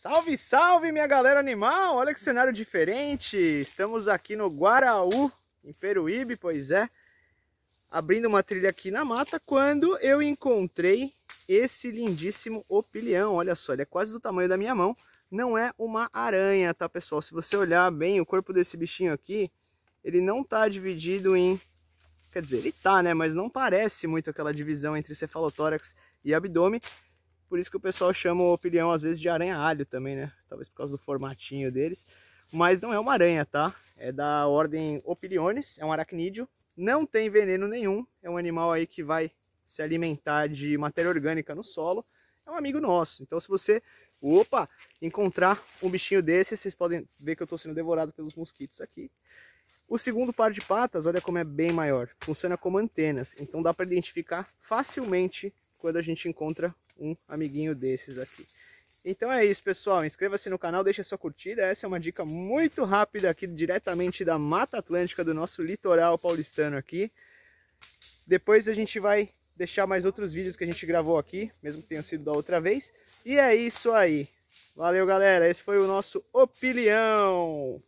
Salve, salve, minha galera animal! Olha que cenário diferente! Estamos aqui no Guaraú, em Peruíbe, pois é, abrindo uma trilha aqui na mata, quando eu encontrei esse lindíssimo opilião. Olha só, ele é quase do tamanho da minha mão. Não é uma aranha, tá, pessoal? Se você olhar bem o corpo desse bichinho aqui, ele não tá dividido em... Quer dizer, ele tá, né? Mas não parece muito aquela divisão entre cefalotórax e abdômen. Por isso que o pessoal chama o pilhão às vezes de aranha-alho também, né? Talvez por causa do formatinho deles. Mas não é uma aranha, tá? É da ordem Opiliones, é um aracnídeo. Não tem veneno nenhum, é um animal aí que vai se alimentar de matéria orgânica no solo. É um amigo nosso. Então se você, opa, encontrar um bichinho desse, vocês podem ver que eu estou sendo devorado pelos mosquitos aqui. O segundo par de patas, olha como é bem maior, funciona como antenas, então dá para identificar facilmente quando a gente encontra um amiguinho desses aqui. Então é isso, pessoal. Inscreva-se no canal, deixe a sua curtida. Essa é uma dica muito rápida aqui, diretamente da Mata Atlântica, do nosso litoral paulistano aqui. Depois a gente vai deixar mais outros vídeos que a gente gravou aqui, mesmo que tenham sido da outra vez. E é isso aí. Valeu, galera. Esse foi o nosso Opilião.